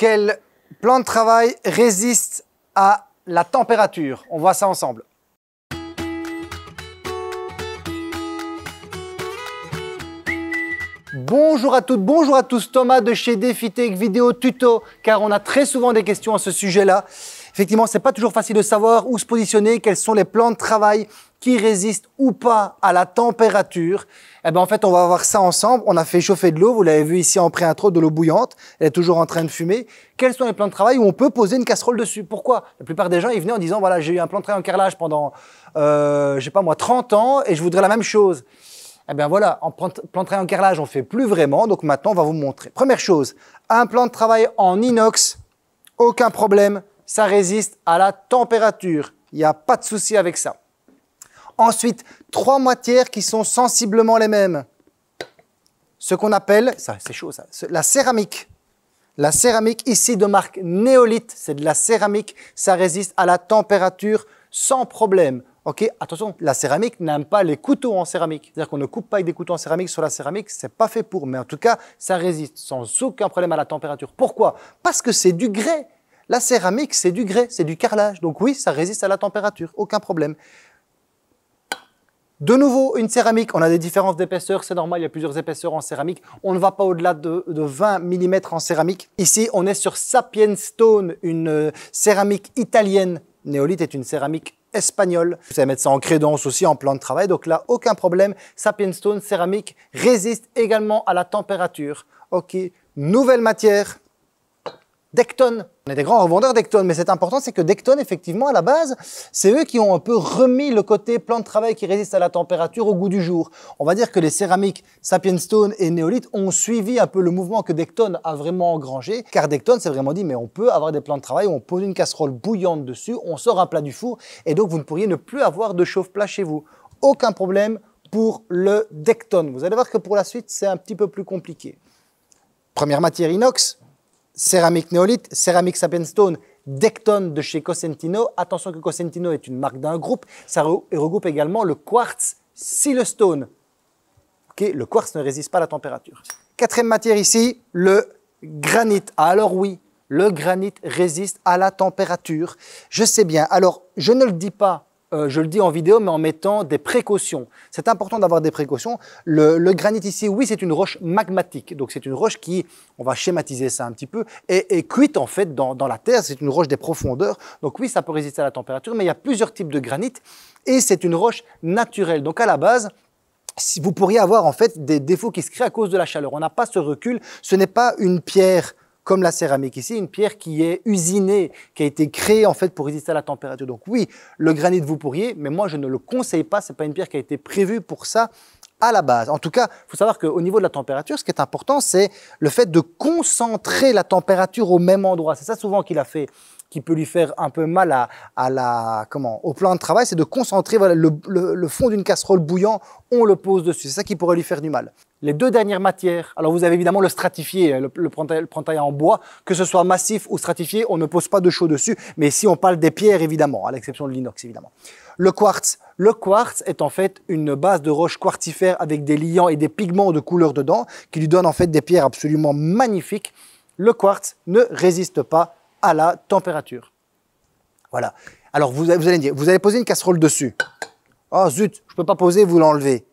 Quel plan de travail résiste à la température On voit ça ensemble. Bonjour à toutes, bonjour à tous, Thomas de chez Défitech Vidéo Tuto, car on a très souvent des questions à ce sujet-là. Effectivement, n'est pas toujours facile de savoir où se positionner, quels sont les plans de travail qui résistent ou pas à la température. Eh ben, en fait, on va voir ça ensemble. On a fait chauffer de l'eau. Vous l'avez vu ici en pré-intro, de l'eau bouillante. Elle est toujours en train de fumer. Quels sont les plans de travail où on peut poser une casserole dessus? Pourquoi? La plupart des gens, ils venaient en disant, voilà, j'ai eu un plan de travail en carrelage pendant, euh, sais pas moi, 30 ans et je voudrais la même chose. Eh bien voilà, en plan de travail en carrelage, on fait plus vraiment. Donc maintenant, on va vous montrer. Première chose, un plan de travail en inox, aucun problème ça résiste à la température. Il n'y a pas de souci avec ça. Ensuite, trois matières qui sont sensiblement les mêmes. Ce qu'on appelle, ça c'est chaud ça, la céramique. La céramique ici de marque néolithe, c'est de la céramique, ça résiste à la température sans problème. Ok, attention, la céramique n'aime pas les couteaux en céramique. C'est-à-dire qu'on ne coupe pas avec des couteaux en céramique sur la céramique, c'est pas fait pour. Mais en tout cas, ça résiste sans aucun problème à la température. Pourquoi Parce que c'est du grès. La céramique, c'est du grès, c'est du carrelage. Donc oui, ça résiste à la température, aucun problème. De nouveau, une céramique, on a des différences d'épaisseur, c'est normal, il y a plusieurs épaisseurs en céramique. On ne va pas au-delà de, 20 mm en céramique. Ici, on est sur Sapien Stone, une euh, céramique italienne. Néolithe est une céramique espagnole. Vous savez mettre ça en crédence aussi, en plan de travail, donc là, aucun problème. Sapien Stone céramique résiste également à la température. Ok, nouvelle matière, Decton. On est des grands revendeurs Decton, mais c'est important, c'est que Decton, effectivement, à la base, c'est eux qui ont un peu remis le côté plan de travail qui résiste à la température au goût du jour. On va dire que les céramiques Sapien Stone et néolith ont suivi un peu le mouvement que Decton a vraiment engrangé, car Decton s'est vraiment dit, mais on peut avoir des plans de travail où on pose une casserole bouillante dessus, on sort un plat du four, et donc vous ne pourriez ne plus avoir de chauffe-plat chez vous. Aucun problème pour le Decton. Vous allez voir que pour la suite, c'est un petit peu plus compliqué. Première matière inox, céramique néolithique, céramique stone, Decton de chez Cosentino. Attention que Cosentino est une marque d'un groupe. Ça regroupe également le quartz silestone. Okay, le quartz ne résiste pas à la température. Quatrième matière ici, le granit. Ah, alors oui, le granit résiste à la température. Je sais bien. Alors, je ne le dis pas euh, je le dis en vidéo, mais en mettant des précautions. C'est important d'avoir des précautions. Le, granit ici, oui, c'est une roche magmatique. Donc c'est une roche qui, on va schématiser ça un petit peu, est, cuite en fait dans, dans la terre. C'est une roche des profondeurs. Donc oui, ça peut résister à la température, mais il y a plusieurs types de granit et c'est une roche naturelle. Donc à la base, vous pourriez avoir en fait des défauts qui se créent à cause de la chaleur. On n'a pas ce recul. Ce n'est pas une pierre comme la céramique ici, une pierre qui est usinée, qui a été créée en fait pour résister à la température. Donc oui, le granit vous pourriez, mais moi je ne le conseille pas, Ce n'est pas une pierre qui a été prévue pour ça à la base. En tout cas, il faut savoir qu'au niveau de la température, ce qui est important, c'est le fait de concentrer la température au même endroit. C'est ça souvent qu'il a fait qui peut lui faire un peu mal à, la, comment, au plan de travail, c'est de concentrer voilà, le, fond d'une casserole bouillant, on le pose dessus. C'est ça qui pourrait lui faire du mal. Les deux dernières matières, alors vous avez évidemment le stratifié, hein, le, le en bois, que ce soit massif ou stratifié, on ne pose pas de chaud dessus, mais si on parle des pierres évidemment, à l'exception de l'inox évidemment. Le quartz, le quartz est en fait une base de roche quartifère avec des liants et des pigments de couleur dedans qui lui donnent en fait des pierres absolument magnifiques. Le quartz ne résiste pas à la température. Voilà. Alors vous, allez dire, vous allez poser une casserole dessus. Oh zut, je ne peux pas poser, vous l'enlevez.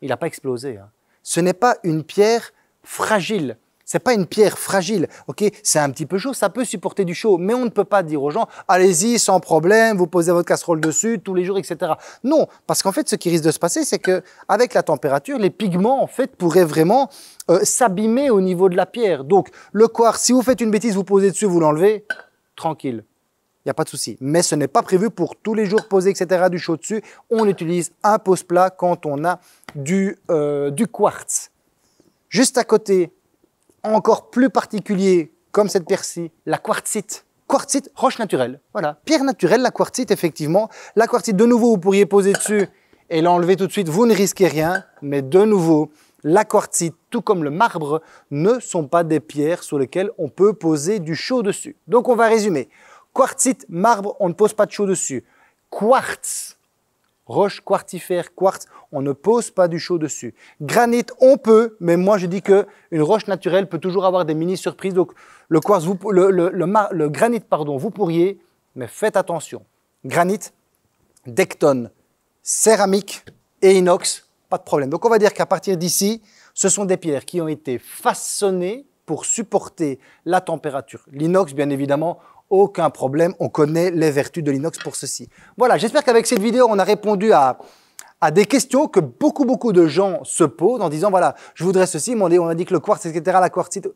Il n'a pas explosé. Hein. Ce n'est pas une pierre fragile n'est pas une pierre fragile, ok C'est un petit peu chaud, ça peut supporter du chaud, mais on ne peut pas dire aux gens allez-y sans problème, vous posez votre casserole dessus tous les jours, etc. Non, parce qu'en fait, ce qui risque de se passer, c'est que avec la température, les pigments en fait pourraient vraiment euh, s'abîmer au niveau de la pierre. Donc le quartz, si vous faites une bêtise, vous posez dessus, vous l'enlevez, tranquille. Il n'y a pas de souci. Mais ce n'est pas prévu pour tous les jours poser etc., du chaud dessus. On utilise un pose plat quand on a du, euh, du quartz. Juste à côté, encore plus particulier, comme cette pierre-ci, la quartzite. Quartzite, roche naturelle. Voilà, pierre naturelle, la quartzite, effectivement. La quartzite, de nouveau, vous pourriez poser dessus et l'enlever tout de suite, vous ne risquez rien. Mais de nouveau, la quartzite, tout comme le marbre, ne sont pas des pierres sur lesquelles on peut poser du chaud dessus. Donc on va résumer. Quartzite, marbre, on ne pose pas de chaud dessus. Quartz, Roche quartifère, quartz, on ne pose pas du chaud dessus. Granit, on peut, mais moi je dis que une roche naturelle peut toujours avoir des mini surprises. Donc le quartz, vous, le, le, granit, pardon, vous pourriez, mais faites attention. Granit, dectone, céramique et inox, pas de problème. Donc on va dire qu'à partir d'ici, ce sont des pierres qui ont été façonnées pour supporter la température. L'inox, bien évidemment, aucun problème, on connaît les vertus de l'inox pour ceci. Voilà, j'espère qu'avec cette vidéo, on a répondu à, à des questions que beaucoup, beaucoup de gens se posent en disant, voilà, je voudrais ceci, on a dit que le quartz, etc., la quartzite.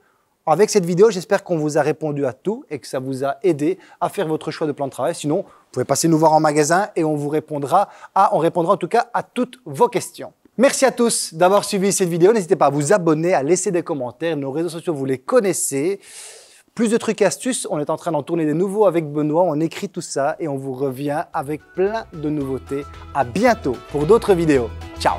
Avec cette vidéo, j'espère qu'on vous a répondu à tout et que ça vous a aidé à faire votre choix de plan de travail. Sinon, vous pouvez passer nous voir en magasin et on vous répondra à, on répondra en tout cas à toutes vos questions. Merci à tous d'avoir suivi cette vidéo. N'hésitez pas à vous abonner, à laisser des commentaires. Nos réseaux sociaux, vous les connaissez. Plus de trucs astuces, on est en train d'en tourner des nouveaux avec Benoît, on écrit tout ça et on vous revient avec plein de nouveautés. À bientôt pour d'autres vidéos. Ciao